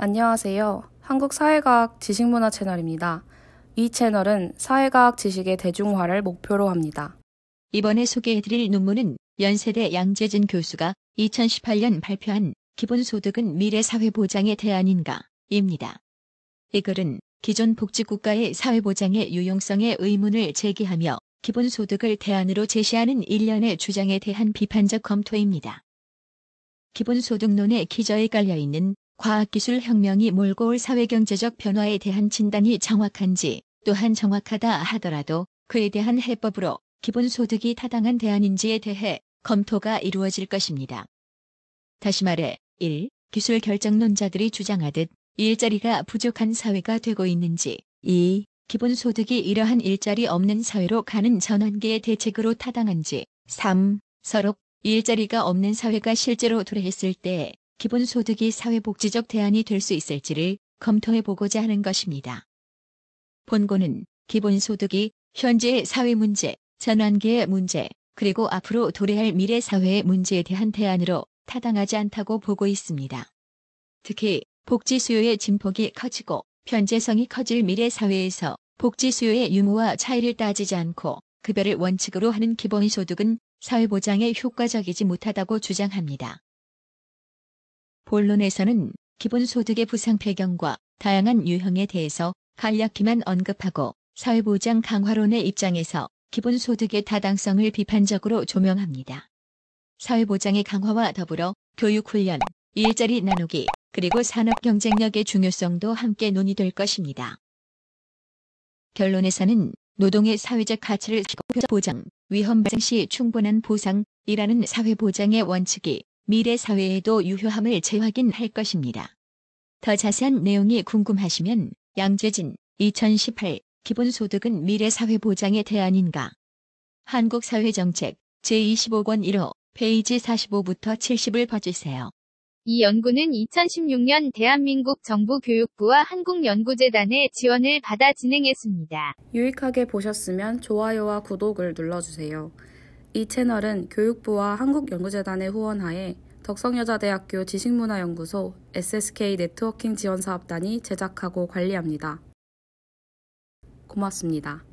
안녕하세요. 한국사회과학 지식문화 채널입니다. 이 채널은 사회과학 지식의 대중화를 목표로 합니다. 이번에 소개해드릴 논문은 연세대 양재진 교수가 2018년 발표한 기본소득은 미래 사회보장의 대안인가? 입니다. 이 글은 기존 복지국가의 사회보장의 유용성에 의문을 제기하며 기본소득을 대안으로 제시하는 일련의 주장에 대한 비판적 검토입니다. 기본소득론의 기저에 깔려있는 과학기술 혁명이 몰고 올 사회경제적 변화에 대한 진단이 정확한지 또한 정확하다 하더라도 그에 대한 해법으로 기본소득이 타당한 대안인지에 대해 검토가 이루어질 것입니다. 다시 말해 1. 기술 결정론자들이 주장하듯 일자리가 부족한 사회가 되고 있는지 2. 기본소득이 이러한 일자리 없는 사회로 가는 전환기의 대책으로 타당한지 3. 서로 일자리가 없는 사회가 실제로 도래했을 때 기본소득이 사회복지적 대안이 될 수 있을지를 검토해보고자 하는 것입니다. 본고는 기본소득이 현재의 사회 문제, 전환기의 문제, 그리고 앞으로 도래할 미래 사회의 문제에 대한 대안으로 타당하지 않다고 보고 있습니다. 특히 복지 수요의 진폭이 커지고 편제성이 커질 미래 사회에서 복지 수요의 유무와 차이를 따지지 않고 급여를 원칙으로 하는 기본소득은 사회보장에 효과적이지 못하다고 주장합니다. 본론에서는 기본소득의 부상 배경과 다양한 유형에 대해서 간략히만 언급하고 사회보장 강화론의 입장에서 기본소득의 타당성을 비판적으로 조명합니다. 사회보장의 강화와 더불어 교육훈련, 일자리 나누기, 그리고 산업 경쟁력의 중요성도 함께 논의될 것입니다. 결론에서는 노동의 사회적 가치를 보장, 위험 발생 시 충분한 보상이라는 사회보장의 원칙이 미래 사회에도 유효함을 재확인할 것입니다. 더 자세한 내용이 궁금하시면 양재진 2018 기본소득은 미래사회 보장의 대안인가? 한국사회정책 제25권 1호 페이지 45부터 70을 봐주세요. 이 연구는 2016년 대한민국 정부 교육부와 한국연구재단의 지원을 받아 진행했습니다. 유익하게 보셨으면 좋아요와 구독을 눌러주세요. 이 채널은 교육부와 한국연구재단의 후원하에 덕성여자대학교 지식문화연구소 SSK 네트워킹 지원사업단이 제작하고 관리합니다. 고맙습니다.